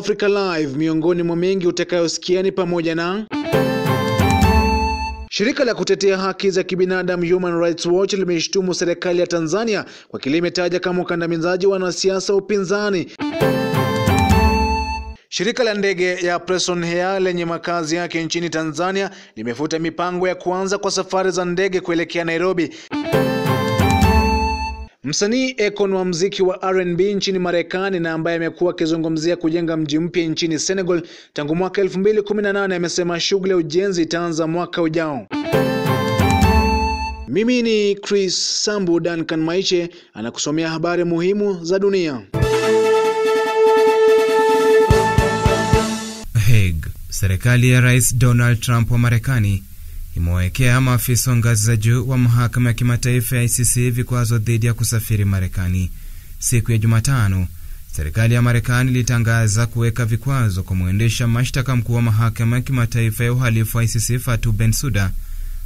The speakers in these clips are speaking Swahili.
Africa Live miongoni mwa mengi utakayosikia ni pamoja na Shirika la kutetea haki za kibinadamu Human Rights Watch limeshtumu serikali ya Tanzania kwa kile imetaja kama ukandamizaji wa wanasiasa upinzani. Shirika la ndege ya Preston Air lenye makazi yake nchini Tanzania limefuta mipango ya kuanza kwa safari za ndege kuelekea Nairobi. Msanii Akon wa mziki wa R&B nchini Marekani na ambaye amekuwa akizungumzia kujenga mji mpya nchini Senegal tangu mwaka 2018 amesema shughuli ya ujenzi itaanza mwaka ujao. Mimi ni Chris Sambu, Duncan Maiche anakusomea habari muhimu za dunia. Hague. Serikali ya Rais Donald Trump wa Marekani imewawekea maafisa wa ngazi za juu wa mahakama ya kimataifa ya ICC vikwazo dhidi ya kusafiri Marekani. Siku ya Jumatano, serikali ya Marekani ilitangaza kuweka vikwazo kwa mwendesha mashtaka mkuu wa mahakama ya kimataifa ya uhalifu wa ICC Fatou Bensouda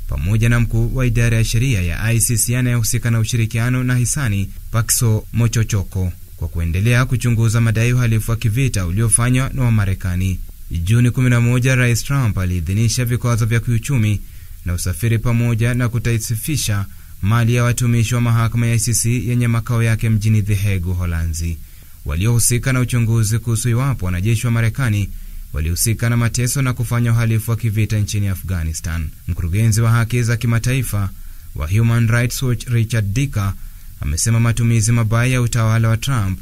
pamoja na mkuu wa idara ya sheria ya ICC anayehusika na ushirikiano na hisani Pakso Mochochoko kwa kuendelea kuchunguza madai uhalifu wa kivita uliofanywa na Wamarekani. Juni 11, Rais Trump aliidhinisha vikwazo vya kiuchumi na usafiri pamoja na kutaisifisha mali ya watumishi wa mahakama ya ICC yenye makao yake mjini The Hague, Uholanzi, waliohusika na uchunguzi kuhusu iwapo wanajeshi wa Marekani walihusika na mateso na kufanya uhalifu wa kivita nchini Afghanistan. Mkurugenzi wa haki za kimataifa wa Human Rights Watch Richard Dicker amesema matumizi mabaya ya utawala wa Trump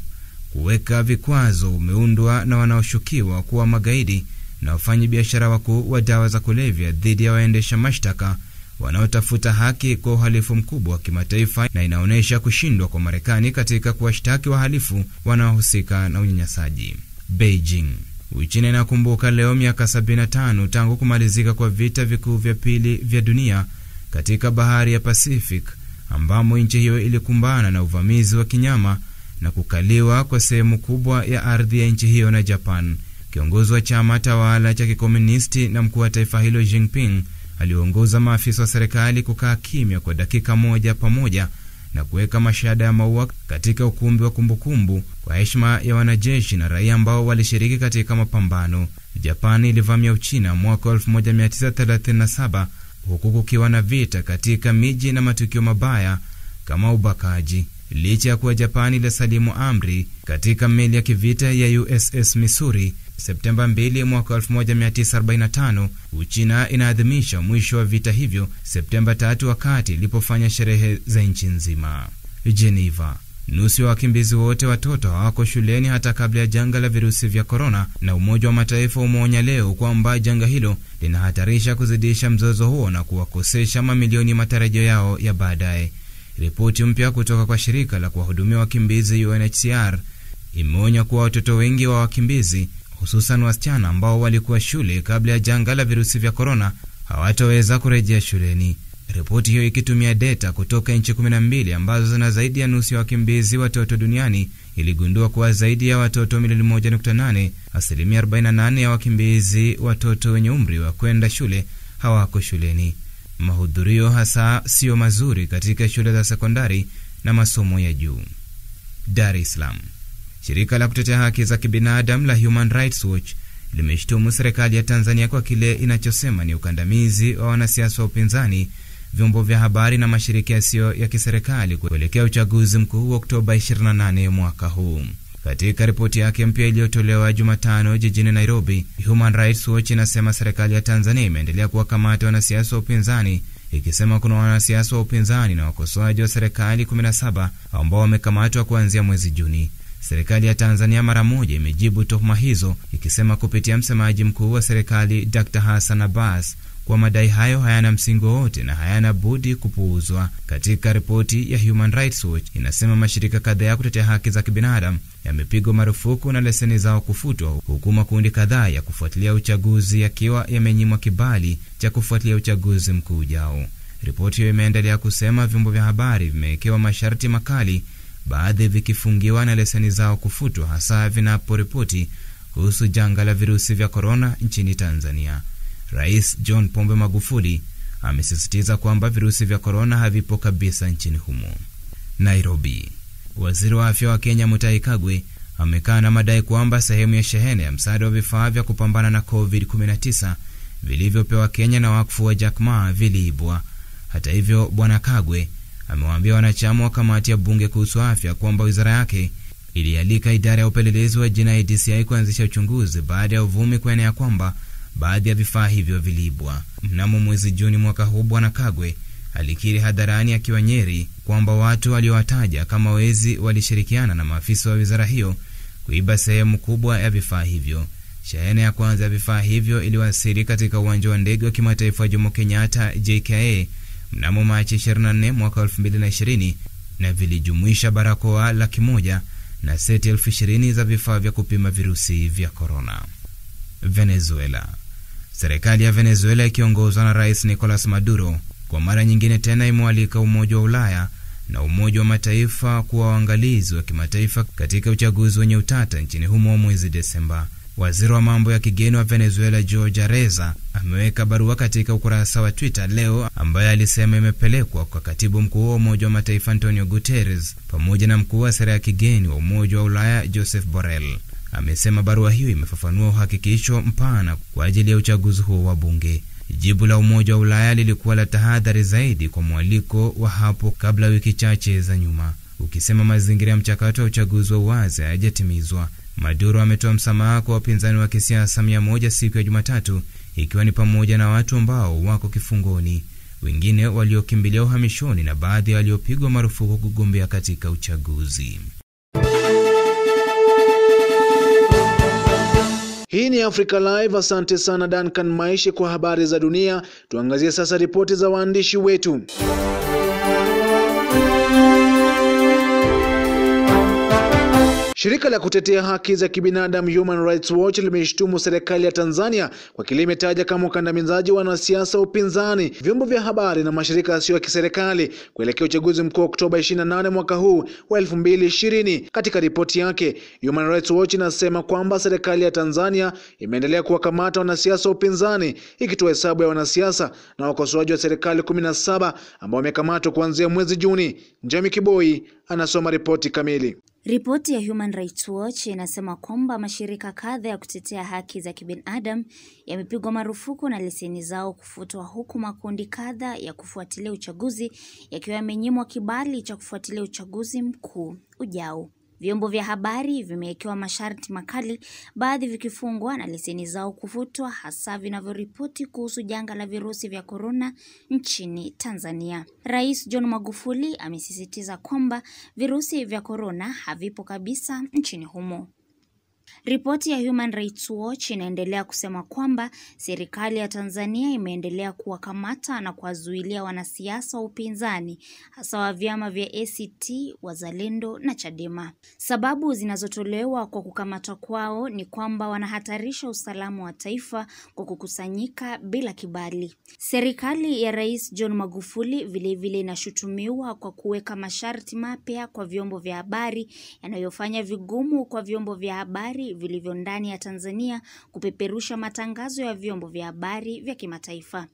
kuweka vikwazo umeundwa na wanaoshukiwa kuwa magaidi na wafanyabiashara wakuu wa dawa za kulevya dhidi ya waendesha mashtaka wanaotafuta haki kwa uhalifu mkubwa wa kimataifa na inaonyesha kushindwa kwa Marekani katika kuwashtaki wahalifu wanaohusika na unyanyasaji. Beijing. Uchina inakumbuka leo miaka 75 tangu kumalizika kwa vita vikuu vya pili vya dunia katika bahari ya Pacific, ambamo nchi hiyo ilikumbana na uvamizi wa kinyama na kukaliwa kwa sehemu kubwa ya ardhi ya nchi hiyo na Japan. Kiongozi wa chama tawala cha kikomunisti na mkuu wa taifa hilo Jinping aliongoza maafisa wa serikali kukaa kimya kwa dakika moja pamoja na kuweka mashada ya maua katika ukumbi wa kumbukumbu kumbu, kwa heshima ya wanajeshi na raia ambao walishiriki katika mapambano. Japani ilivamia Uchina mwaka 1937 huku kukiwa na vita katika miji na matukio mabaya kama ubakaji licha ya kuwa Japani ilisalimu amri katika meli ya kivita ya USS Missouri Septemba 2 mwaka 1945. Uchina inaadhimisha mwisho wa vita hivyo Septemba 3 wakati ilipofanya sherehe za nchi nzima. Geneva. Nusu ya wakimbizi wote watoto hawako shuleni hata kabla ya janga la virusi vya korona, na Umoja wa Mataifa umeonya leo kwamba janga hilo linahatarisha kuzidisha mzozo huo na kuwakosesha mamilioni matarajio yao ya baadaye. Ripoti mpya kutoka kwa shirika la kuwahudumia wakimbizi UNHCR imeonya kuwa watoto wengi wa wakimbizi, hususan wasichana ambao walikuwa shule kabla ya janga la virusi vya korona, hawataweza kurejea shuleni. Ripoti hiyo ikitumia deta kutoka nchi 12 ambazo zina zaidi ya nusu ya wakimbizi watoto duniani iligundua kuwa zaidi ya watoto milioni 1.8, asilimia 48 ya wakimbizi watoto wenye umri wa kwenda shule hawako shuleni mahudhurio hasa siyo mazuri katika shule za sekondari na masomo ya juu. Dar es Salaam, shirika la kutetea haki za kibinadamu la Human Rights Watch limeshtumu serikali ya Tanzania kwa kile inachosema ni ukandamizi wa wanasiasa wa upinzani, vyombo vya habari na mashirika yasiyo ya kiserikali kuelekea uchaguzi mkuu wa Oktoba 28 mwaka huu. Katika ripoti yake mpya iliyotolewa Jumatano jijini Nairobi, Human Rights Watch inasema serikali ya Tanzania imeendelea kuwakamata wanasiasa wa upinzani ikisema kuna wanasiasa wa upinzani na wakosoaji wa serikali 17 ambao wamekamatwa kuanzia mwezi Juni. Serikali ya Tanzania mara moja imejibu tuhuma hizo ikisema kupitia msemaji mkuu wa serikali Dr. Hassan Abbas kuwa madai hayo hayana msingi wowote na hayana budi kupuuzwa. Katika ripoti ya Human Rights Watch inasema mashirika kadhaa ya kutetea haki za kibinadamu yamepigwa marufuku na leseni zao kufutwa, huku makundi kadhaa ya kufuatilia uchaguzi yakiwa yamenyimwa kibali cha kufuatilia uchaguzi mkuu ujao. Ripoti hiyo imeendelea kusema vyombo vya habari vimewekewa masharti makali, baadhi vikifungiwa na leseni zao kufutwa, hasa vinaporipoti kuhusu janga la virusi vya korona nchini Tanzania. Rais John Pombe Magufuli amesisitiza kwamba virusi vya korona havipo kabisa nchini humo. Nairobi, waziri wa afya wa Kenya Mutahi Kagwe amekaa na madai kwamba sehemu ya shehena ya msaada wa vifaa vya kupambana na COVID-19 vilivyopewa Kenya na wakfu wa Jack Ma viliibwa. Hata hivyo, Bwana Kagwe amewaambia wanachama wa kamati ya bunge kuhusu afya kwamba wizara yake ilialika idara ya upelelezi wa jinai DCI kuanzisha uchunguzi baada ya uvumi kuenea kwamba baadhi ya vifaa hivyo viliibwa. Mnamo mwezi Juni mwaka huu, Bwana Kagwe alikiri hadharani akiwa Nyeri kwamba watu waliowataja kama wezi walishirikiana na maafisa wa wizara hiyo kuiba sehemu kubwa ya vifaa hivyo. Shehena ya kwanza ya vifaa hivyo iliwasili katika uwanja wa ndege wa kimataifa wa Jomo Kenyatta JKA mnamo Machi 24 mwaka 2020 na vilijumuisha barakoa laki moja na seti elfu ishirini za vifaa vya kupima virusi vya korona. Venezuela Serikali ya Venezuela ikiongozwa na Rais Nicolas Maduro kwa mara nyingine tena imewalika Umoja wa Ulaya na Umoja wa Mataifa kuwa waangalizi wa kimataifa katika uchaguzi wenye utata nchini humo wa mwezi Desemba. Waziri wa mambo ya kigeni wa Venezuela George Areza ameweka barua katika ukurasa wa Twitter leo ambayo alisema imepelekwa kwa katibu mkuu wa Umoja wa Mataifa Antonio Guterres pamoja na mkuu wa sera ya kigeni wa Umoja wa Ulaya Joseph Borrell amesema barua hiyo imefafanua uhakikisho mpana kwa ajili ya uchaguzi huo wa bunge. Jibu la Umoja wa Ulaya lilikuwa la tahadhari zaidi kwa mwaliko wa hapo kabla wiki chache za nyuma, ukisema mazingira ya mchakato wa uchaguzi wa uwazi hayajatimizwa. Maduro ametoa msamaha kwa wapinzani wa kisiasa mia moja siku ya Jumatatu, ikiwa ni pamoja na watu ambao wako kifungoni, wengine waliokimbilia uhamishoni na baadhi waliopigwa marufuku kugombea katika uchaguzi. Hii ni Africa Live. Asante sana Duncan Maishi kwa habari za dunia. Tuangazie sasa ripoti za waandishi wetu. Shirika la kutetea haki za kibinadamu Human Rights Watch limeshtumu serikali ya Tanzania kwa kile imetaja kama ukandamizaji wa wanasiasa, upinzani, vyombo vya habari na mashirika yasiyo ya kiserikali kuelekea uchaguzi mkuu wa Oktoba 28 mwaka huu wa 2020. Katika ripoti yake, Human Rights Watch inasema kwamba serikali ya Tanzania imeendelea kuwakamata wanasiasa wa upinzani, ikitoa hesabu ya wanasiasa na wakosoaji wa serikali 17 ambao wamekamatwa kuanzia mwezi Juni. Njami Kiboi anasoma ripoti kamili. Ripoti ya Human Rights Watch inasema kwamba mashirika kadha ya kutetea haki za kibinadamu yamepigwa marufuku na leseni zao kufutwa huku makundi kadha ya kufuatilia uchaguzi yakiwa yamenyimwa kibali cha kufuatilia uchaguzi mkuu ujao. Vyombo vya habari vimewekewa masharti makali, baadhi vikifungwa na leseni zao kufutwa, hasa vinavyoripoti kuhusu janga la virusi vya korona nchini Tanzania. Rais John Magufuli amesisitiza kwamba virusi vya korona havipo kabisa nchini humo. Ripoti ya Human Rights Watch inaendelea kusema kwamba serikali ya Tanzania imeendelea kuwakamata na kuwazuilia wanasiasa wa upinzani hasa wa vyama vya ACT, Wazalendo na Chadema. Sababu zinazotolewa kwa kukamatwa kwao ni kwamba wanahatarisha usalama wa taifa kwa kukusanyika bila kibali. Serikali ya Rais John Magufuli vilevile inashutumiwa kwa kuweka masharti mapya kwa vyombo vya habari yanayofanya vigumu kwa vyombo vya habari vilivyo ndani ya Tanzania kupeperusha matangazo ya vyombo vya habari vya kimataifa.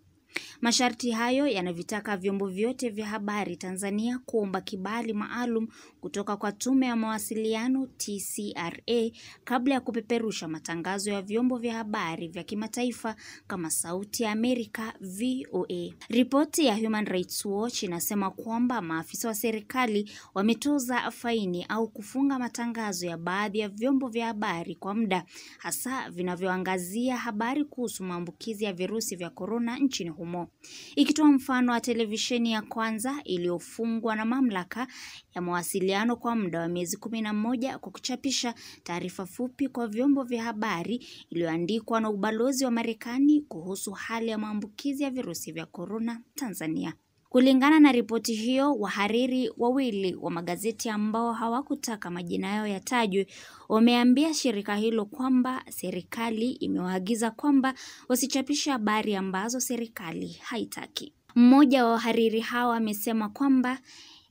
Masharti hayo yanavitaka vyombo vyote vya habari Tanzania kuomba kibali maalum kutoka kwa Tume ya Mawasiliano TCRA kabla ya kupeperusha matangazo ya vyombo vya habari vya kimataifa kama Sauti ya Amerika VOA. Ripoti ya Human Rights Watch inasema kwamba maafisa wa serikali wametoza faini au kufunga matangazo ya baadhi ya vyombo vya habari kwa muda, hasa vinavyoangazia habari kuhusu maambukizi ya virusi vya korona nchini humo, ikitoa mfano wa televisheni ya kwanza iliyofungwa na mamlaka ya mawasiliano kwa muda wa miezi kumi na moja kwa kuchapisha taarifa fupi kwa vyombo vya habari iliyoandikwa na ubalozi wa Marekani kuhusu hali ya maambukizi ya virusi vya korona Tanzania. Kulingana na ripoti hiyo, wahariri wawili wa magazeti ambao hawakutaka majina yao yatajwe wameambia shirika hilo kwamba serikali imewaagiza kwamba wasichapishe habari ambazo serikali haitaki. Mmoja wa wahariri hao amesema kwamba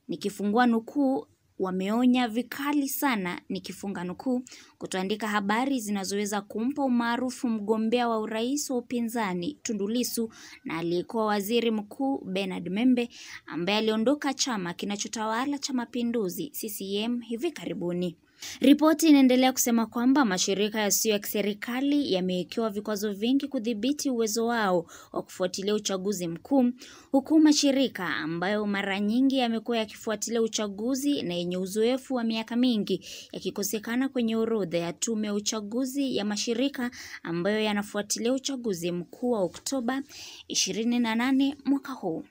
nikifungua nukuu, wameonya vikali sana nikifunga nukuu, kutoandika habari zinazoweza kumpa umaarufu mgombea wa urais wa upinzani Tundu Lissu na aliyekuwa waziri mkuu Bernard Membe ambaye aliondoka chama kinachotawala cha Mapinduzi CCM hivi karibuni. Ripoti inaendelea kusema kwamba mashirika yasiyo ya kiserikali yamewekewa vikwazo vingi kudhibiti uwezo wao wa kufuatilia uchaguzi mkuu, huku mashirika ambayo mara nyingi yamekuwa yakifuatilia uchaguzi na yenye uzoefu wa miaka mingi yakikosekana kwenye orodha ya Tume ya Uchaguzi ya mashirika ambayo yanafuatilia uchaguzi mkuu wa Oktoba 28 mwaka huu.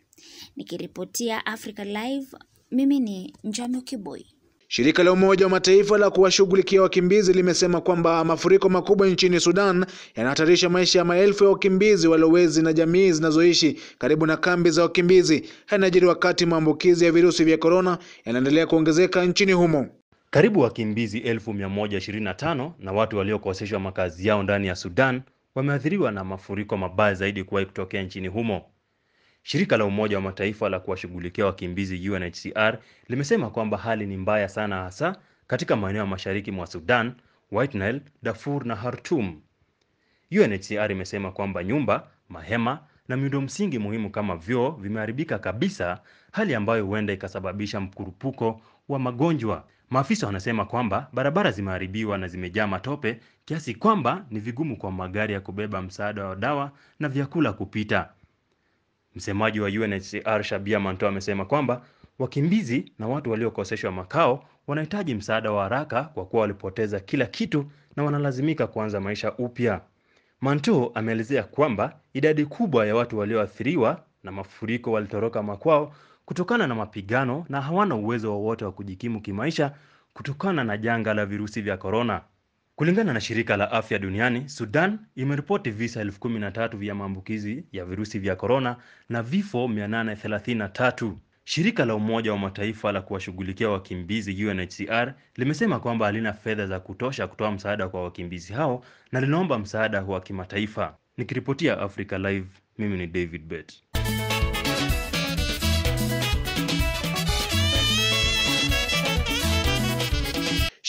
Nikiripotia Africa Live, mimi ni Njamio Kiboi. Shirika la Umoja wa Mataifa la kuwashughulikia wakimbizi limesema kwamba mafuriko makubwa nchini Sudan yanahatarisha maisha ya maelfu ya wakimbizi, walowezi na jamii zinazoishi karibu na kambi za wakimbizi. Yanajiri wakati maambukizi ya virusi vya korona yanaendelea kuongezeka nchini humo. Karibu wakimbizi 1125 na watu waliokoseshwa makazi yao ndani ya Sudan wameathiriwa na mafuriko mabaya zaidi kuwahi kutokea nchini humo. Shirika la Umoja wa Mataifa la kuwashughulikia wakimbizi UNHCR limesema kwamba hali ni mbaya sana hasa katika maeneo ya mashariki mwa Sudan, White Nile, Darfur na Khartoum. UNHCR imesema kwamba nyumba, mahema na miundo msingi muhimu kama vyoo vimeharibika kabisa, hali ambayo huenda ikasababisha mkurupuko wa magonjwa. Maafisa wanasema kwamba barabara zimeharibiwa na zimejaa matope kiasi kwamba ni vigumu kwa magari ya kubeba msaada wa dawa na vyakula kupita. Msemaji wa UNHCR Shabia Manto amesema kwamba wakimbizi na watu waliokoseshwa makao wanahitaji msaada wa haraka kwa kuwa walipoteza kila kitu na wanalazimika kuanza maisha upya. Manto ameelezea kwamba idadi kubwa ya watu walioathiriwa na mafuriko walitoroka makwao kutokana na mapigano na hawana uwezo wowote wa, wa kujikimu kimaisha kutokana na janga la virusi vya korona. Kulingana na shirika la afya duniani, Sudan imeripoti visa 13 vya maambukizi ya virusi vya korona na vifo 833. Shirika la Umoja wa Mataifa la kuwashughulikia wakimbizi UNHCR limesema kwamba halina fedha za kutosha kutoa msaada kwa wakimbizi hao na linaomba msaada wa kimataifa. Nikiripotia Africa Live, mimi ni David Bett.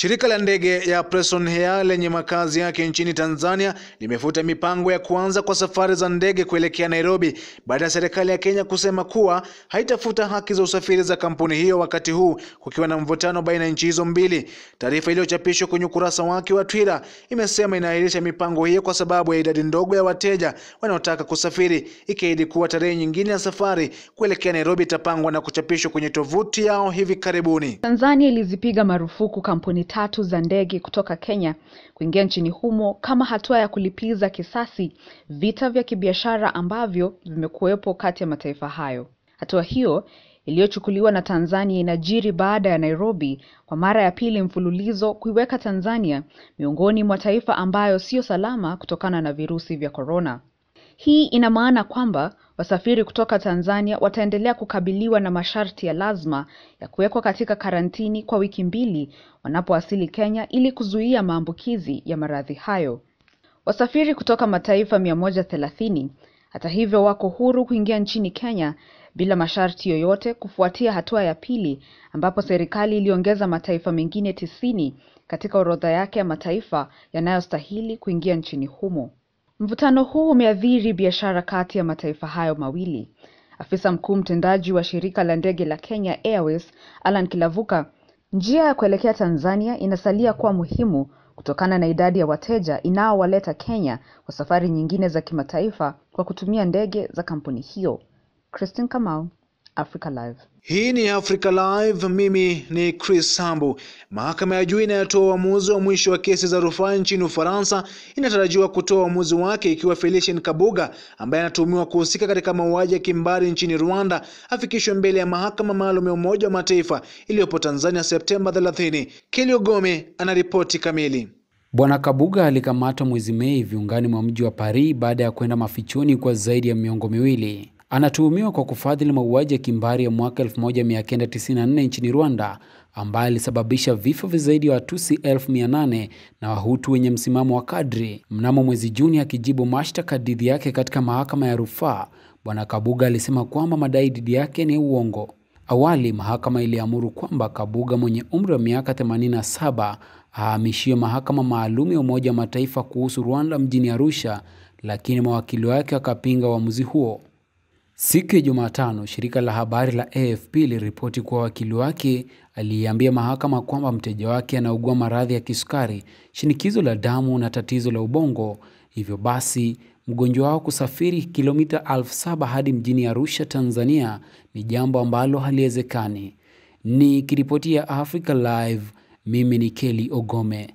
Shirika la ndege ya Preston Air lenye makazi yake nchini Tanzania limefuta mipango ya kuanza kwa safari za ndege kuelekea Nairobi baada ya serikali ya Kenya kusema kuwa haitafuta haki za usafiri za kampuni hiyo wakati huu kukiwa na mvutano baina ya nchi hizo mbili. Taarifa iliyochapishwa kwenye ukurasa wake wa Twitter imesema inaahirisha mipango hiyo kwa sababu ya idadi ndogo ya wateja wanaotaka kusafiri, ikiahidi kuwa tarehe nyingine ya safari kuelekea Nairobi itapangwa na kuchapishwa kwenye tovuti yao hivi karibuni. Tanzania ilizipiga marufuku kampuni tatu za ndege kutoka Kenya kuingia nchini humo kama hatua ya kulipiza kisasi vita vya kibiashara ambavyo vimekuwepo kati ya mataifa hayo. Hatua hiyo iliyochukuliwa na Tanzania inajiri baada ya Nairobi kwa mara ya pili mfululizo kuiweka Tanzania miongoni mwa taifa ambayo sio salama kutokana na virusi vya korona. Hii ina maana kwamba wasafiri kutoka Tanzania wataendelea kukabiliwa na masharti ya lazima ya kuwekwa katika karantini kwa wiki mbili wanapowasili Kenya ili kuzuia maambukizi ya maradhi hayo. Wasafiri kutoka mataifa 130 hata hivyo wako huru kuingia nchini Kenya bila masharti yoyote kufuatia hatua ya pili ambapo serikali iliongeza mataifa mengine tisini katika orodha yake ya mataifa yanayostahili kuingia nchini humo. Mvutano huu umeathiri biashara kati ya mataifa hayo mawili. Afisa mkuu mtendaji wa shirika la ndege la Kenya Airways, Alan Kilavuka, njia ya kuelekea Tanzania inasalia kuwa muhimu kutokana na idadi ya wateja inaowaleta Kenya kwa safari nyingine za kimataifa kwa kutumia ndege za kampuni hiyo. Christine Kamau, Africa Live. Hii ni Africa Live, mimi ni Chris Sambu. Mahakama ya juu inayotoa uamuzi wa mwisho wa kesi za rufaa nchini Ufaransa inatarajiwa kutoa uamuzi wake ikiwa Felicien Kabuga ambaye anatuhumiwa kuhusika katika mauaji ya kimbari nchini Rwanda afikishwe mbele ya mahakama maalum ya Umoja wa Mataifa iliyopo Tanzania Septemba 30. Kelio Gome anaripoti kamili. Bwana Kabuga alikamatwa mwezi Mei viungani mwa mji wa Paris baada ya kwenda mafichoni kwa zaidi ya miongo miwili. Anatuhumiwa kwa kufadhili mauaji ya kimbari ya mwaka 1994 nchini Rwanda ambaye alisababisha vifo vya zaidi ya Watusi 8 na Wahutu wenye msimamo wa kadri. Mnamo mwezi Juni, akijibu mashtaka dhidi yake katika mahakama ya rufaa, Bwana Kabuga alisema kwamba madai dhidi yake ni uongo. Awali mahakama iliamuru kwamba Kabuga mwenye umri wa miaka 87 ahamishiwe mahakama maalum ya Umoja wa Mataifa kuhusu Rwanda mjini Arusha, lakini mawakili wake wakapinga uamuzi huo. Siku ya Jumatano, shirika la habari la AFP liliripoti kuwa wakili wake aliiambia mahakama kwamba mteja wake anaugua maradhi ya kisukari, shinikizo la damu na tatizo la ubongo. Hivyo basi, mgonjwa wao kusafiri kilomita elfu saba hadi mjini Arusha, Tanzania ni jambo ambalo haliwezekani. Ni kiripoti ya Africa Live, mimi ni Kelly Ogome.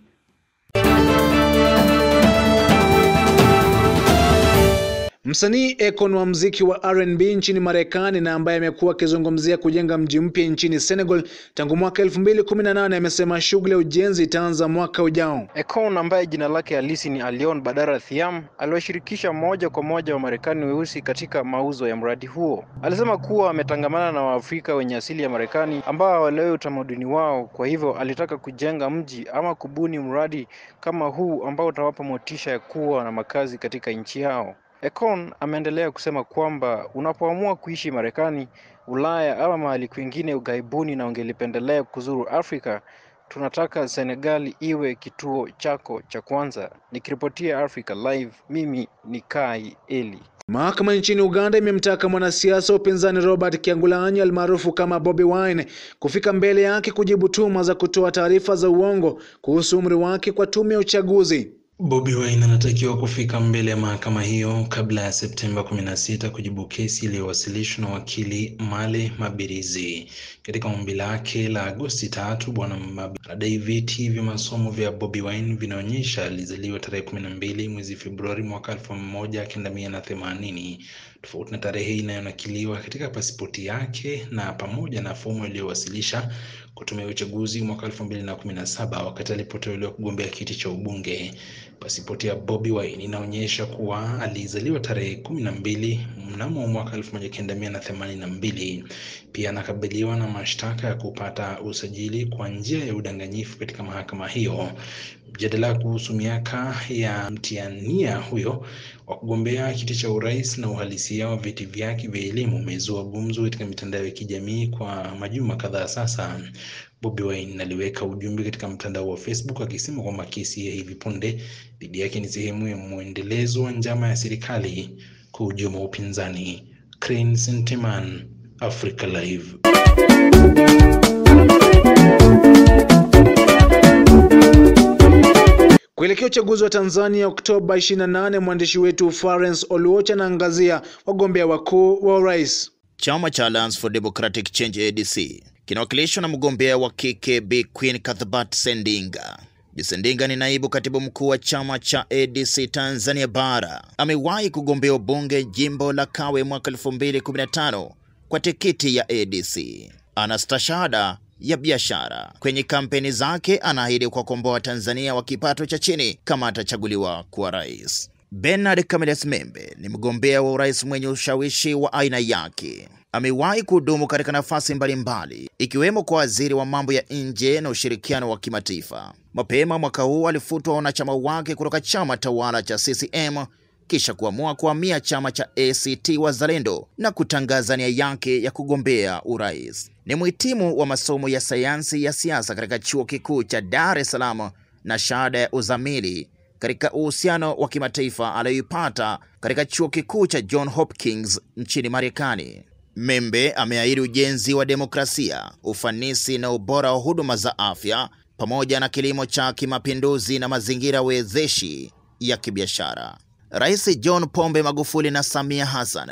Msanii Akon wa mziki wa R&B nchini Marekani na ambaye amekuwa akizungumzia kujenga mji mpya nchini Senegal tangu mwaka 2018 amesema shughuli ya ujenzi itaanza mwaka ujao. Akon ambaye jina lake halisi ni Alion Badara Thiam aliwashirikisha moja kwa moja wa Marekani weusi katika mauzo ya mradi huo. Alisema kuwa ametangamana na Waafrika wenye asili ya Marekani ambao hawaelewi utamaduni wao, kwa hivyo alitaka kujenga mji ama kubuni mradi kama huu ambao utawapa motisha ya kuwa na makazi katika nchi yao. Econ ameendelea kusema kwamba unapoamua kuishi Marekani, Ulaya ama mahali kwingine ughaibuni na ungelipendelea kuzuru Afrika, tunataka Senegali iwe kituo chako cha kwanza. Nikiripotia Africa Live, mimi ni Kai Eli. Mahakama nchini Uganda imemtaka mwanasiasa wa upinzani Robert Kyagulanyi almaarufu kama Bobi Wine kufika mbele yake kujibu tuhuma za kutoa taarifa za uongo kuhusu umri wake kwa tume ya uchaguzi. Bobi Wine anatakiwa kufika mbele ya mahakama hiyo kabla ya Septemba 16 kujibu kesi iliyowasilishwa na wakili Male Mabirizi. Katika ombi lake la Agosti tatu, bwana Mabirizi anadai vyeti vya masomo vya Bobi Wine vinaonyesha alizaliwa tarehe 12 mwezi Februari mwaka 1980 tofauti na tarehe inayonakiliwa katika pasipoti yake na pamoja na fomu iliyowasilisha kutumia uchaguzi mwaka 2017 wakati alipoteuliwa kugombea kiti cha ubunge. Pasipoti ya Bobi Wine inaonyesha kuwa alizaliwa tarehe 12 mnamo mwaka 1982. Pia anakabiliwa na mashtaka ya kupata usajili kwa njia ya udanganyifu katika mahakama hiyo mjadala kuhusu miaka ya mtiania huyo wa kugombea kiti cha urais na uhalisia wa vyeti vyake vya elimu umezua gumzo katika mitandao ya kijamii kwa majuma kadhaa sasa. Bobi Wine aliweka ujumbe katika mtandao wa Facebook akisema kwamba kesi ya hivi punde dhidi yake ni sehemu ya mwendelezo wa njama ya serikali kuhujuma upinzani. Crane Sentiman, Africa Live. Kuelekea uchaguzi wa Tanzania Oktoba 28, mwandishi wetu Florence Oluocha anaangazia wagombea wakuu wa urais. Chama cha Alliance for Democratic Change ADC kinawakilishwa na mgombea wa kike Bi Queen Cuthbert Sendinga. Bi Sendinga ni naibu katibu mkuu wa chama cha ADC Tanzania Bara. Amewahi kugombea ubunge jimbo la Kawe mwaka 2015 kwa tikiti ya ADC. Ana stashahada ya biashara. Kwenye kampeni zake anaahidi kuwakomboa Tanzania wa kipato cha chini kama atachaguliwa kuwa rais. Bernard Camillus Membe ni mgombea wa urais mwenye ushawishi wa aina yake. Amewahi kuhudumu katika nafasi mbalimbali ikiwemo kwa waziri wa mambo ya nje na ushirikiano wa kimataifa. Mapema mwaka huu alifutwa wanachama wake kutoka chama tawala cha CCM kisha kuamua kuhamia chama cha ACT Wazalendo na kutangaza nia yake ya kugombea urais. Ni mhitimu wa masomo ya sayansi ya siasa katika Chuo Kikuu cha Dar es Salaam na shahada ya uzamili katika uhusiano wa kimataifa aliyoipata katika Chuo Kikuu cha John Hopkins nchini Marekani. Membe ameahidi ujenzi wa demokrasia, ufanisi na ubora wa huduma za afya pamoja na kilimo cha kimapinduzi na mazingira wezeshi ya kibiashara. Rais John Pombe Magufuli na Samia Hassan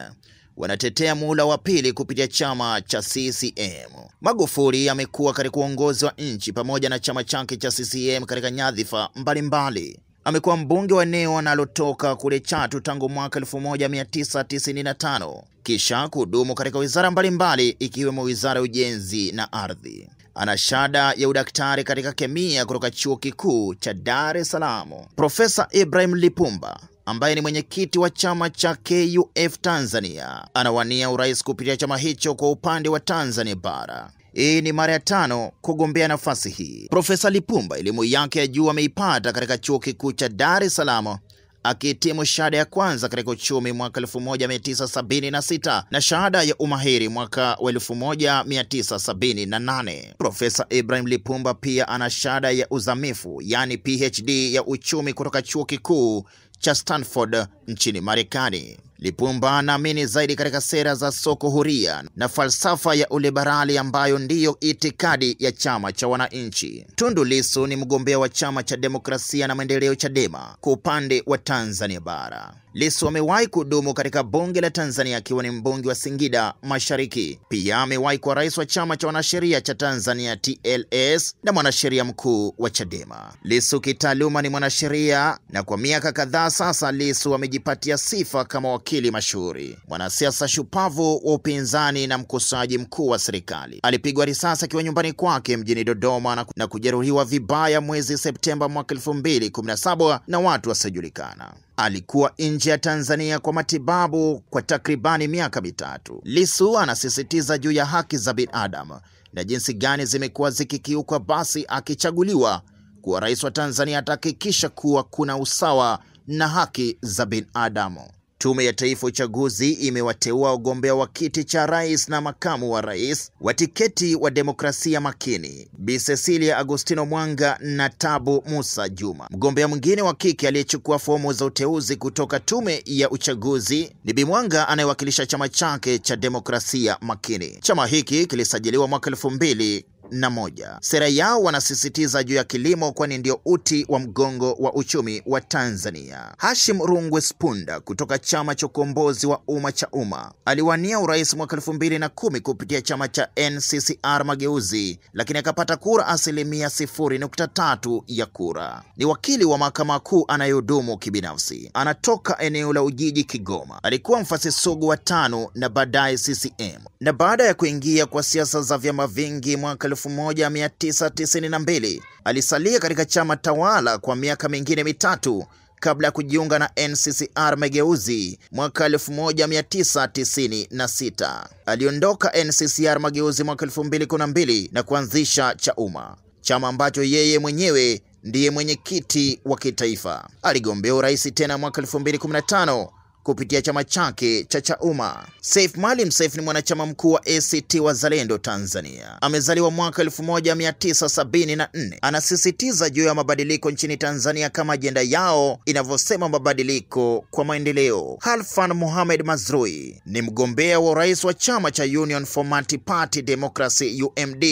wanatetea muhula wa pili kupitia chama cha CCM. Magufuli amekuwa katika uongozi wa nchi pamoja na chama chake cha CCM katika nyadhifa mbalimbali. Amekuwa mbunge wa eneo analotoka kule Chatu tangu mwaka 1995 kisha kuhudumu katika wizara mbalimbali ikiwemo wizara ya ujenzi na ardhi. Ana shahada ya udaktari katika kemia kutoka chuo kikuu cha Dar es Salaam. Profesa Ibrahim Lipumba ambaye ni mwenyekiti wa chama cha KUF Tanzania, anawania urais kupitia chama hicho kwa upande wa Tanzania Bara. Hii ni mara ya tano kugombea nafasi hii. Profesa Lipumba elimu yake ya juu ameipata katika chuo kikuu cha Dar es Salaam akihitimu shahada ya kwanza katika uchumi mwaka 1976 na, na shahada ya umahiri mwaka 1978. Profesa Ibrahim Lipumba pia ana shahada ya uzamifu yaani PhD ya uchumi kutoka chuo kikuu cha Stanford nchini Marekani. Lipumba anaamini zaidi katika sera za soko huria na falsafa ya uliberali ambayo ndiyo itikadi ya chama cha wananchi. Tundu Lissu ni mgombea wa chama cha demokrasia na maendeleo Chadema kwa upande wa Tanzania bara. Lissu amewahi kudumu katika bunge la Tanzania akiwa ni mbunge wa Singida Mashariki. Pia amewahi kuwa rais wa chama cha wanasheria cha Tanzania TLS na mwanasheria mkuu wa Chadema. Lissu kitaaluma ni mwanasheria na kwa miaka kadhaa sasa Lissu amejipatia sifa kama wakili mashuhuri, mwanasiasa shupavu wa upinzani na mkosoaji mkuu wa serikali. Alipigwa risasi akiwa nyumbani kwake mjini Dodoma na kujeruhiwa vibaya mwezi Septemba mwaka 2017 na watu wasiojulikana alikuwa nje ya Tanzania kwa matibabu kwa takribani miaka mitatu. Lissu anasisitiza juu ya haki za binadamu na jinsi gani zimekuwa zikikiukwa. Basi akichaguliwa kuwa rais wa Tanzania atahakikisha kuwa kuna usawa na haki za binadamu. Tume ya Taifa Uchaguzi imewateua wagombea wa kiti cha rais na makamu wa rais wa tiketi wa demokrasia makini, Bi Cecilia Agostino Mwanga na Tabu Musa Juma. Mgombea mwingine wa kike aliyechukua fomu za uteuzi kutoka Tume ya Uchaguzi ni Bi Mwanga anayewakilisha chama chake cha demokrasia makini. Chama hiki kilisajiliwa mwaka elfu mbili na moja. Sera yao wanasisitiza juu ya kilimo, kwani ndio uti wa mgongo wa uchumi wa Tanzania. Hashim Rungwe Spunda kutoka chama cha ukombozi wa umma cha umma aliwania urais mwaka elfu mbili na kumi kupitia chama cha NCCR Mageuzi, lakini akapata kura asilimia sifuri nukta tatu ya kura. Ni wakili wa mahakama kuu anayehudumu kibinafsi, anatoka eneo la Ujiji, Kigoma. Alikuwa mfasi sugu wa tano na baadaye CCM, na baada ya kuingia kwa siasa za vyama vingi mwaka 1992. Alisalia katika chama tawala kwa miaka mingine mitatu kabla ya kujiunga na NCCR Mageuzi mwaka 1996. Aliondoka NCCR Mageuzi mwaka 2012 na kuanzisha chaumma chama ambacho yeye mwenyewe ndiye mwenyekiti wa kitaifa. Aligombea urais tena mwaka 2015 kupitia chama chake cha Chauma. saif Maalim Saif ni mwanachama mkuu wa ACT Wazalendo Tanzania. Amezaliwa mwaka 1974. Anasisitiza juu ya mabadiliko nchini Tanzania kama ajenda yao inavyosema, mabadiliko kwa maendeleo. Halfan Mohamed Mazrui ni mgombea wa urais wa chama cha Union multi Party Democracy UMD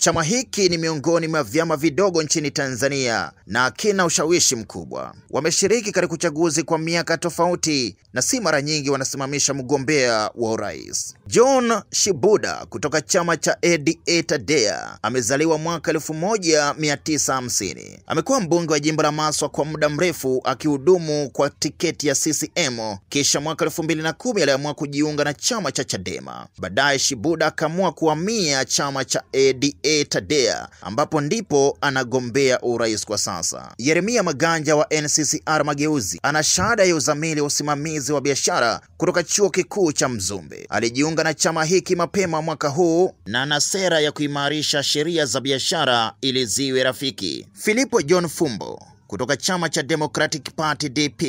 Chama hiki ni miongoni mwa vyama vidogo nchini Tanzania na kina ushawishi mkubwa. Wameshiriki katika uchaguzi kwa miaka tofauti na si mara nyingi wanasimamisha mgombea wa urais. John Shibuda kutoka chama cha ADA Tadea amezaliwa mwaka 1950. Amekuwa mbunge wa jimbo la Maswa kwa muda mrefu akihudumu kwa tiketi ya CCM, kisha mwaka 2010 aliamua kujiunga na chama cha Chadema. Baadaye Shibuda akaamua kuhamia chama cha ADA A e Tadea, ambapo ndipo anagombea urais kwa sasa. Yeremia Maganja wa NCCR Mageuzi ana shahada ya uzamili wa usimamizi wa biashara kutoka chuo kikuu cha Mzumbe. Alijiunga na chama hiki mapema mwaka huu na ana sera ya kuimarisha sheria za biashara ili ziwe rafiki. Filipo John Fumbo kutoka chama cha Democratic Party DP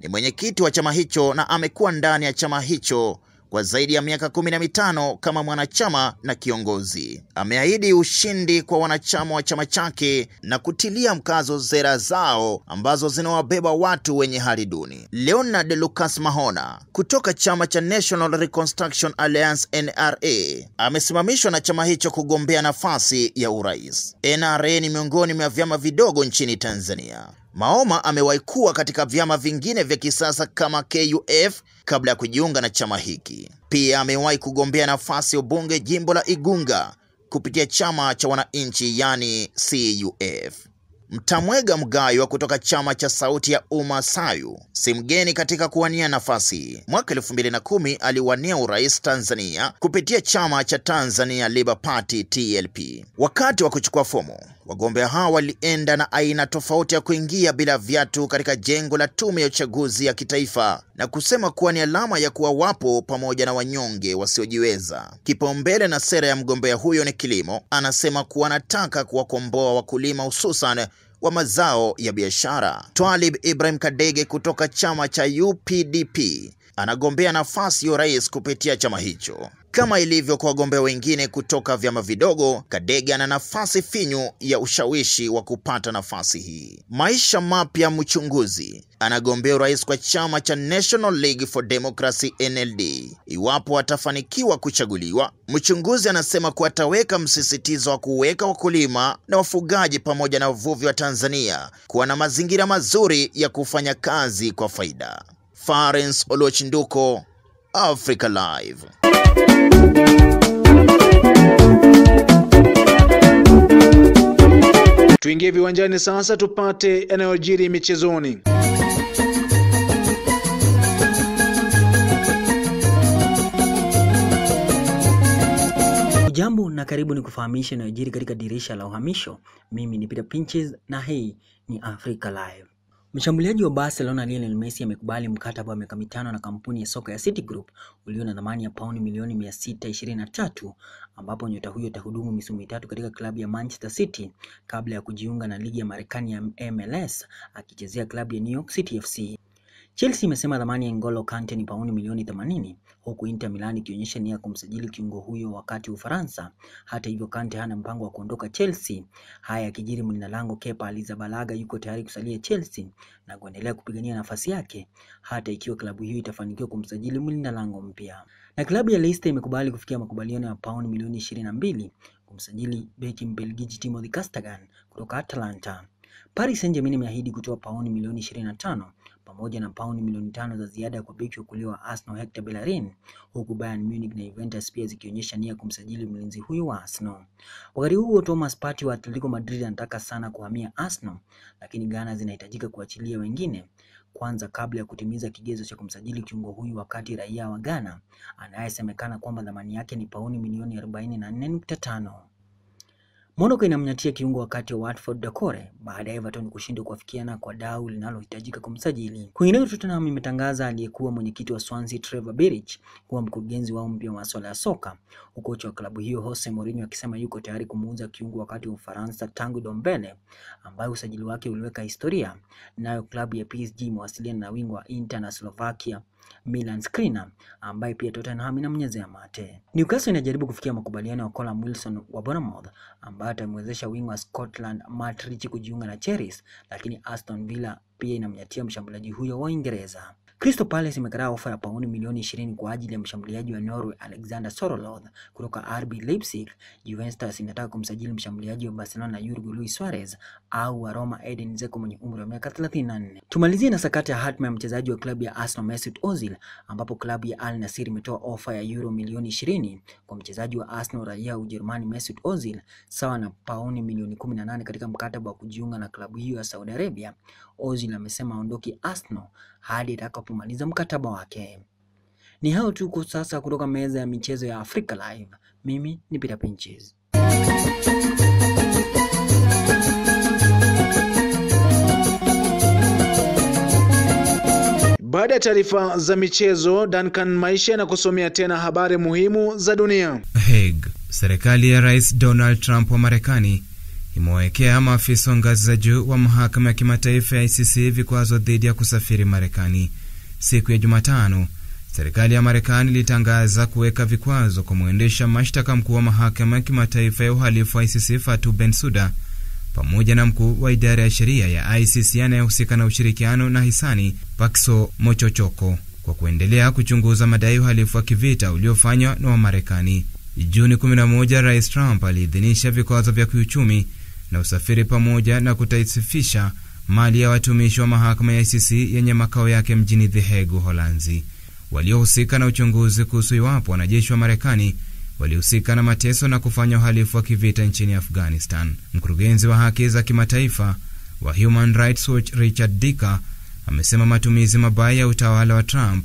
ni mwenyekiti wa chama hicho na amekuwa ndani ya chama hicho kwa zaidi ya miaka kumi na mitano kama mwanachama na kiongozi. Ameahidi ushindi kwa wanachama wa chama chake na kutilia mkazo sera zao ambazo zinawabeba watu wenye hali duni. Leonard Lucas Mahona kutoka chama cha National Reconstruction Alliance NRA amesimamishwa na chama hicho kugombea nafasi ya urais. NRA ni miongoni mwa vyama vidogo nchini Tanzania Maoma amewahi kuwa katika vyama vingine vya kisasa kama KUF kabla ya kujiunga na chama hiki. Pia amewahi kugombea nafasi ya ubunge jimbo la Igunga kupitia chama cha wananchi yani CUF. Mtamwega Mgayo kutoka chama cha Sauti ya Umma SAYU si mgeni katika kuwania nafasi. Mwaka 2010 aliwania urais Tanzania kupitia chama cha Tanzania Labour Party TLP. Wakati wa kuchukua fomu Wagombea hao walienda na aina tofauti ya kuingia bila viatu katika jengo la tume ya uchaguzi ya kitaifa na kusema kuwa ni alama ya kuwa wapo pamoja na wanyonge wasiojiweza. Kipaumbele na sera ya mgombea huyo ni kilimo. Anasema kuwa anataka kuwakomboa wakulima hususan wa mazao ya biashara. Twalib Ibrahim Kadege kutoka chama cha UPDP anagombea nafasi ya urais kupitia chama hicho. Kama ilivyo kwa wagombea wengine kutoka vyama vidogo, Kadege ana nafasi finyu ya ushawishi wa kupata nafasi hii. Maisha mapya mchunguzi anagombea urais kwa chama cha National League for Democracy NLD. Iwapo atafanikiwa kuchaguliwa, mchunguzi anasema kuwa ataweka msisitizo wa kuweka wakulima na wafugaji pamoja na wavuvi wa Tanzania kuwa na mazingira mazuri ya kufanya kazi kwa faida. Farens Olochinduko, Africa Live. Tuingie viwanjani sasa tupate yanayojiri michezoni. Jambo na karibu ni kufahamisha inayojiri katika dirisha la uhamisho. Mimi ni Peter Pinches na hii ni Africa Live. Mshambuliaji wa Barcelona Lionel Messi amekubali mkataba wa miaka mitano na kampuni ya soka ya City Group ulio na thamani ya pauni milioni 623 ambapo nyota huyo atahudumu misimu mitatu katika klabu ya Manchester City kabla ya kujiunga na ligi ya Marekani ya MLS akichezea klabu ya New York City FC. Chelsea imesema thamani ya N'Golo Kante ni pauni milioni themanini huku Inter Milan ikionyesha nia ya kumsajili kiungo huyo wakati Ufaransa. Hata hivyo, Kante hana mpango wa kuondoka Chelsea. Haya yakijiri, mlinda lango Kepa Arrizabalaga yuko tayari kusalia Chelsea na kuendelea kupigania nafasi yake hata ikiwa klabu hiyo itafanikiwa kumsajili mlinda lango mpya. Na klabu ya Leicester imekubali kufikia makubaliano ya pauni milioni ishirini na mbili kumsajili beki Mbelgiji Timothy Castagan kutoka Atalanta. Paris Saint-Germain imeahidi kutoa pauni milioni ishirini na tano pamoja na pauni milioni tano za ziada kwa beki wa kulia wa Arsenal Hector Bellerin, huku Bayern Munich na Juventus pia zikionyesha nia kumsajili mlinzi huyu wa Arsenal. Wakati huo Thomas Partey wa Atletico Madrid anataka sana kuhamia Arsenal, lakini Ghana zinahitajika kuachilia wengine kwanza kabla ya kutimiza kigezo cha kumsajili kiungo huyu, wakati raia wa Ghana anayesemekana kwamba thamani yake ni pauni milioni 44.5. Monaco inamnyatia kiungo wakati wa Watford Dakore baada ya Everton kushindwa kuafikiana kwa dau linalohitajika kumsajili. Kwingineko, Tottenham imetangaza aliyekuwa mwenyekiti wa Swansea Trevor Birch kuwa mkurugenzi wao mpya wa masuala ya soka, ukocha wa klabu hiyo Jose Mourinho akisema yuko tayari kumuuza kiungo wakati wa Ufaransa Tangu Dombele ambaye usajili wake uliweka historia, nayo klabu ya PSG imewasiliana na wingwa Inter na Slovakia Milan Skriniar ambaye pia Tottenham inamnyezea mate. Newcastle inajaribu kufikia makubaliano ya Callum Wilson wa Bournemouth ambaye atamwezesha wing wa Scotland Matt Ritchie kujiunga na Cherries, lakini Aston Villa pia inamnyatia mshambuliaji huyo wa Uingereza. Crystal Palace imekataa ofa ya pauni milioni ishirini kwa ajili ya mshambuliaji wa Norway Alexander Sorloth kutoka RB Leipzig. Juventus inataka kumsajili mshambuliaji wa Barcelona Yurgo Luis Suarez au wa Roma Edin Dzeko mwenye umri wa miaka 34. Tumalizie na sakata ya hatima ya mchezaji wa klabu ya Arsenal Mesut Ozil, ambapo klabu ya Al Nassr imetoa ofa ya euro milioni ishirini kwa mchezaji wa Arsenal raia Ujerumani Mesut Ozil, sawa na pauni milioni 18 katika mkataba wa kujiunga na klabu hiyo ya Saudi Arabia. Ozil amesema aondoki Arsenal hadi atakapomaliza mkataba wake. Ni hayo tu kwa sasa kutoka meza ya michezo ya Africa Live. Mimi ni Peter Pinches. Baada ya taarifa za michezo, Duncan Maisha anakusomea tena habari muhimu za dunia. Hague, serikali ya Rais Donald Trump wa Marekani imewawekea maafisa wa ngazi za juu wa mahakama ya kimataifa ya ICC vikwazo dhidi ya kusafiri Marekani. Siku ya Jumatano, serikali ya Marekani ilitangaza kuweka vikwazo kwa mwendesha mashtaka mkuu wa mahakama ya kimataifa ya uhalifu wa ICC Fatou Bensouda pamoja na mkuu wa idara ya sheria ya ICC anayehusika na ushirikiano na hisani Pakso Mochochoko kwa kuendelea kuchunguza madai ya uhalifu wa kivita uliofanywa na Wamarekani. Juni 11, Rais Trump aliidhinisha vikwazo vya kiuchumi na usafiri pamoja na kutaisifisha mali ya watumishi wa mahakama ya ICC yenye makao yake mjini The Hague, Uholanzi, waliohusika na uchunguzi kuhusu iwapo wanajeshi wa Marekani walihusika na mateso na kufanya uhalifu wa kivita nchini Afghanistan. Mkurugenzi wa haki za kimataifa wa Human Rights Watch Richard Dicker amesema matumizi mabaya ya utawala wa Trump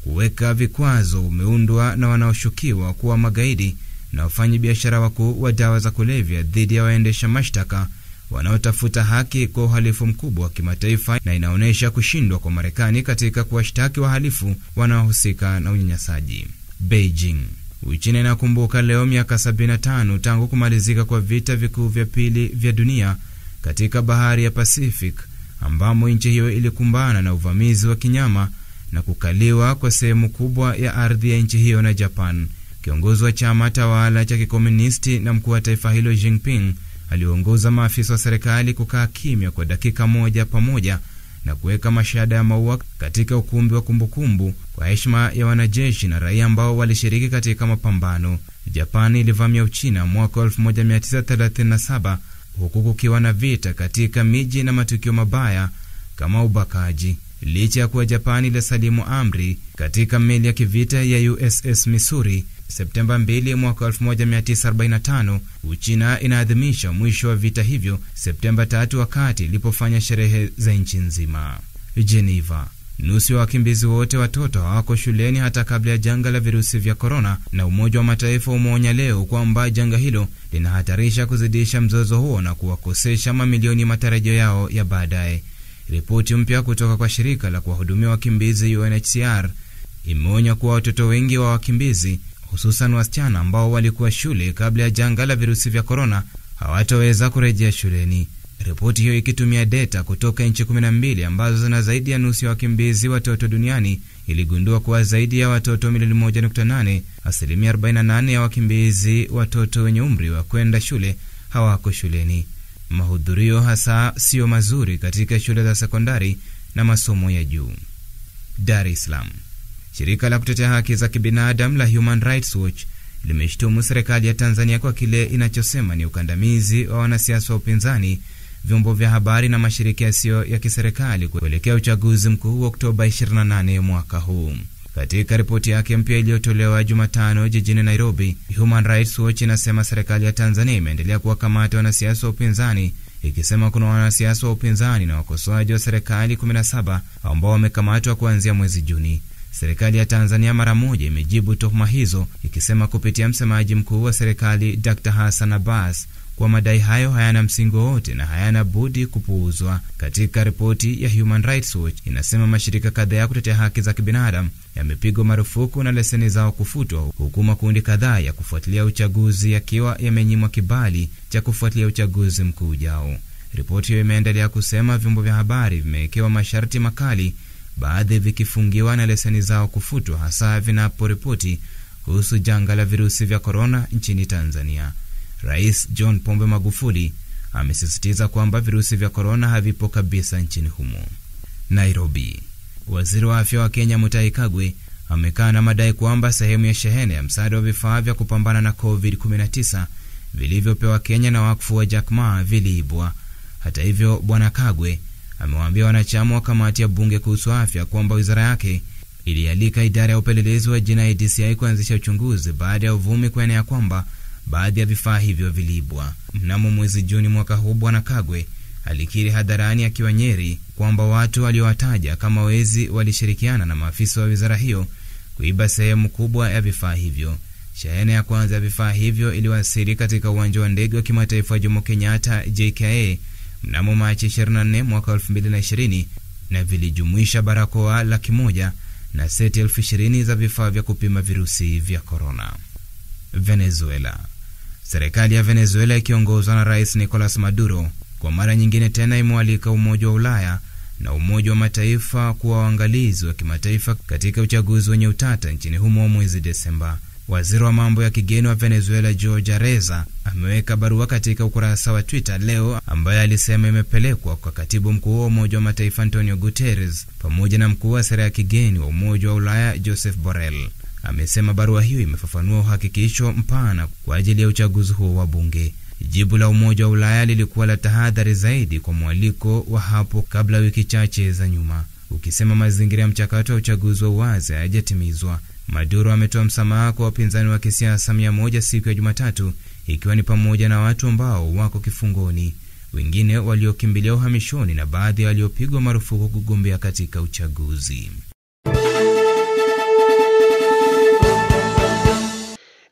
kuweka vikwazo umeundwa na wanaoshukiwa kuwa magaidi na wafanyabiashara wakuu wa dawa za kulevya dhidi ya waendesha mashtaka wanaotafuta haki kwa uhalifu mkubwa wa kimataifa na inaonyesha kushindwa kwa Marekani katika kuwashtaki wahalifu wanaohusika na unyanyasaji. Beijing. Uchina inakumbuka leo miaka 75 tangu kumalizika kwa vita vikuu vya pili vya dunia katika bahari ya Pacific, ambamo nchi hiyo ilikumbana na uvamizi wa kinyama na kukaliwa kwa sehemu kubwa ya ardhi ya nchi hiyo na Japan. Kiongozi wa chama tawala cha kikomunisti na mkuu wa taifa hilo Jinping aliongoza maafisa wa serikali kukaa kimya kwa dakika moja pamoja na kuweka mashada ya maua katika ukumbi wa kumbukumbu kumbu, kwa heshima ya wanajeshi na raia ambao walishiriki katika mapambano. Japani ilivamia Uchina mwaka 1937 huku kukiwa na vita katika miji na matukio mabaya kama ubakaji. Licha ya kuwa Japani ilisalimu amri katika meli ya kivita ya USS Missouri Septemba 2 mwaka 1945 Uchina inaadhimisha mwisho wa vita hivyo Septemba 3 wakati ilipofanya sherehe za nchi nzima. Geneva. Nusu ya wakimbizi wote watoto hawako shuleni hata kabla ya janga la virusi vya korona, na Umoja wa Mataifa umeonya leo kwamba janga hilo linahatarisha kuzidisha mzozo huo na kuwakosesha mamilioni matarajio yao ya baadaye. Ripoti mpya kutoka kwa shirika la kuwahudumia wakimbizi UNHCR imeonya kuwa watoto wengi wa wakimbizi hususan wasichana ambao walikuwa shule kabla ya janga la virusi vya korona hawataweza kurejea shuleni. Ripoti hiyo ikitumia deta kutoka nchi 12 ambazo zina zaidi ya nusu ya wakimbizi watoto duniani iligundua kuwa zaidi ya watoto milioni 1.8, asilimia 48 ya wakimbizi watoto wenye umri wa kwenda shule hawako shuleni. Mahudhurio hasa siyo mazuri katika shule za sekondari na masomo ya juu. Dar es Salaam. Shirika la kutetea haki za kibinadamu la Human Rights Watch limeshtumu serikali ya Tanzania kwa kile inachosema ni ukandamizi wa wanasiasa wa upinzani, vyombo vya habari na mashirika yasiyo ya kiserikali kuelekea uchaguzi mkuu wa Oktoba 28 mwaka huu. Katika ripoti yake mpya iliyotolewa Jumatano jijini Nairobi, Human Rights Watch inasema serikali ya Tanzania imeendelea kuwakamata wanasiasa wa upinzani ikisema kuna wanasiasa wa upinzani na wakosoaji wa serikali 17 ambao wamekamatwa kuanzia mwezi Juni. Serikali ya Tanzania mara moja imejibu tuhuma hizo ikisema kupitia msemaji mkuu wa serikali Dr. Hassan Abbas kuwa madai hayo hayana msingi wowote na hayana budi kupuuzwa. Katika ripoti ya Human Rights Watch inasema mashirika kadhaa ya kutetea haki za kibinadamu yamepigwa marufuku na leseni zao kufutwa, huku makundi kadhaa ya kufuatilia uchaguzi yakiwa yamenyimwa kibali cha kufuatilia uchaguzi mkuu ujao. Ripoti hiyo imeendelea kusema vyombo vya habari vimewekewa masharti makali baadhi vikifungiwa na leseni zao kufutwa, hasa vinaporipoti kuhusu janga la virusi vya korona nchini Tanzania. Rais John Pombe Magufuli amesisitiza kwamba virusi vya korona havipo kabisa nchini humo. Nairobi, waziri wa afya wa Kenya Mutahi Kagwe amekaa na madai kwamba sehemu ya shehena ya msaada wa vifaa vya kupambana na COVID-19 vilivyopewa Kenya na wakfu wa Jack Ma viliibwa. Hata hivyo, Bwana Kagwe amewaambia wanachama wa kamati ya bunge kuhusu afya kwamba wizara yake ilialika idara ya upelelezi wa jinai DCI kuanzisha uchunguzi baada ya uvumi kuenea kwamba baadhi ya vifaa hivyo vilibwa. Mnamo mwezi Juni mwaka huu, Bwana Kagwe alikiri hadharani akiwa Nyeri kwamba watu waliowataja kama wezi walishirikiana na maafisa wa wizara hiyo kuiba sehemu kubwa ya vifaa hivyo. Shehena ya kwanza ya vifaa hivyo iliwasili katika uwanja wa ndege wa kimataifa wa Jomo Kenyatta JKA mnamo Machi 24 mwaka 2020 na vilijumuisha barakoa laki moja na seti elfu ishirini za vifaa vya kupima virusi vya korona. Venezuela. Serikali ya Venezuela ikiongozwa na Rais Nicolas Maduro kwa mara nyingine tena imewalika Umoja wa Ulaya na Umoja wa Mataifa kuwa waangalizi wa kimataifa katika uchaguzi wenye utata nchini humo mwezi Desemba. Waziri wa mambo ya kigeni wa Venezuela George Areza ameweka barua katika ukurasa wa Twitter leo ambayo alisema imepelekwa kwa katibu mkuu wa Umoja wa Mataifa Antonio Guterres pamoja na mkuu wa sera ya kigeni wa Umoja wa Ulaya Joseph Borrell. Amesema barua hiyo imefafanua uhakikisho mpana kwa ajili ya uchaguzi huo wa bunge. Jibu la Umoja wa Ulaya lilikuwa la tahadhari zaidi kwa mwaliko wa hapo kabla wiki chache za nyuma, ukisema mazingira ya mchakato wa uchaguzi wa uwazi hayajatimizwa. Maduro ametoa msamaha kwa wapinzani wa kisiasa mia moja siku ya Jumatatu, ikiwa ni pamoja na watu ambao wako kifungoni, wengine waliokimbilia uhamishoni na baadhi ya waliopigwa marufuku kugombea katika uchaguzi.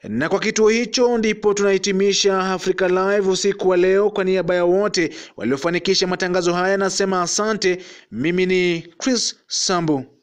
na kwa kituo hicho ndipo tunahitimisha Africa Live usiku wa leo. Kwa niaba ya wote waliofanikisha matangazo haya, nasema asante. Mimi ni Chris Sambu.